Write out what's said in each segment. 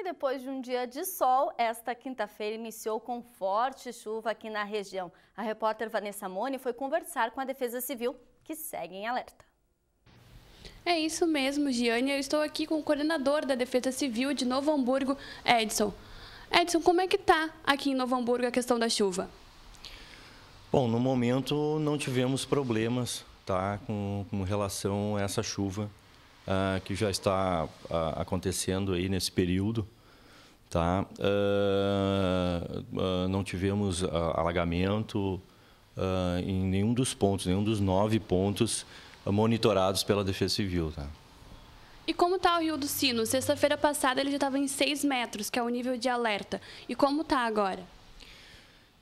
E depois de um dia de sol, esta quinta-feira iniciou com forte chuva aqui na região. A repórter Vanessa Mone foi conversar com a Defesa Civil, que segue em alerta. É isso mesmo, Giane. Eu estou aqui com o coordenador da Defesa Civil de Novo Hamburgo, Edson. Edson, como é que está aqui em Novo Hamburgo a questão da chuva? Bom, no momento não tivemos problemas tá, com, com relação a essa chuva uh, que já está uh, acontecendo aí nesse período. Tá? Uh, não tivemos alagamento em nenhum dos pontos, nenhum dos nove pontos monitorados pela Defesa Civil. Tá? E como está o Rio do Sino? Sexta-feira passada ele já estava em 6 metros, que é o nível de alerta. E como está agora?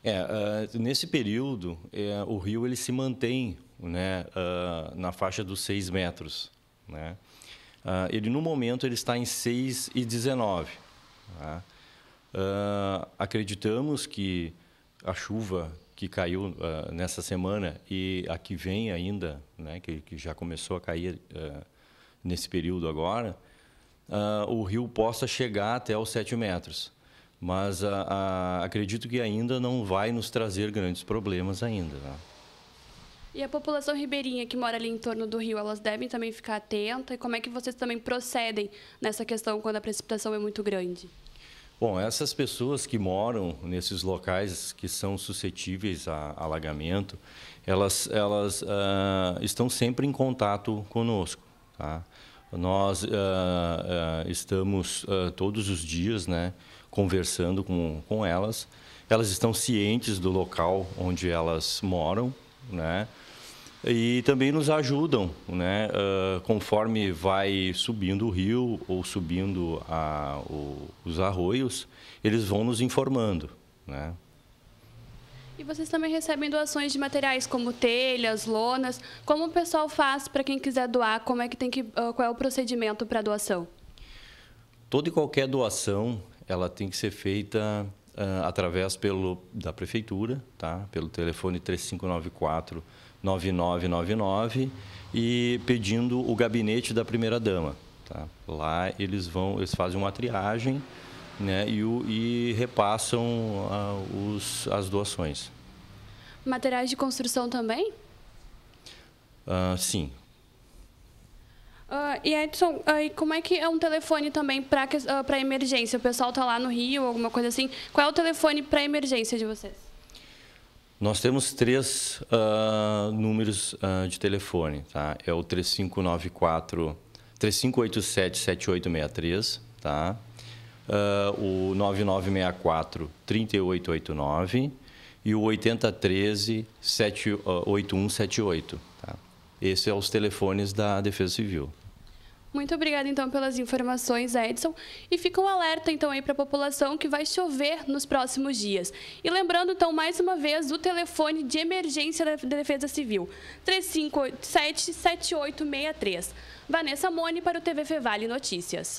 É, uh, nesse período, uh, o rio ele se mantém né, uh, na faixa dos 6 metros. Né? Uh, ele, no momento, ele está em 6,19. Tá? Uh, acreditamos que a chuva que caiu uh, nessa semana e a que vem ainda, né, que, que já começou a cair ah, nesse período agora, o rio possa chegar até os 7 metros mas acredito que ainda não vai nos trazer grandes problemas ainda. Né? E a população ribeirinha que mora ali em torno do rio, elas devem também ficar atenta? E como é que vocês também procedem nessa questão quando a precipitação é muito grande? Bom, essas pessoas que moram nesses locais que são suscetíveis a alagamento, elas, elas uh, estão sempre em contato conosco. Tá? Nós uh, uh, estamos todos os dias né, conversando com, com elas, elas estão cientes do local onde elas moram, né? E também nos ajudam, né? Uh, conforme vai subindo o rio ou subindo a, o, os arroios, eles vão nos informando, né? E vocês também recebem doações de materiais como telhas, lonas. Como o pessoal faz para quem quiser doar? Como é que tem que, ah, qual é o procedimento para doação? Toda e qualquer doação, ela tem que ser feita uh, através pelo, da prefeitura, tá? pelo telefone 3594 9999 e pedindo o gabinete da primeira dama. Tá? Lá eles vão, eles fazem uma triagem né, e, o, e repassam uh, os, as doações. Materiais de construção também? Uh, sim, Uh, e Edson, uh, e como é que é um telefone também para uh, ah, emergência? O pessoal está lá no Rio, alguma coisa assim. Qual é o telefone para emergência de vocês? Nós temos três uh, números de telefone, tá? É o 3594 3587 7863, tá? o 9964 3889 e o 8013 7, 8178. Esses são é os telefones da Defesa Civil. Muito obrigada, então, pelas informações, Edson. E fica um alerta, então, aí para a população que vai chover nos próximos dias. E lembrando, então, mais uma vez, o telefone de emergência da Defesa Civil, 357 7863 Vanessa Mone para o TV Fevale Notícias.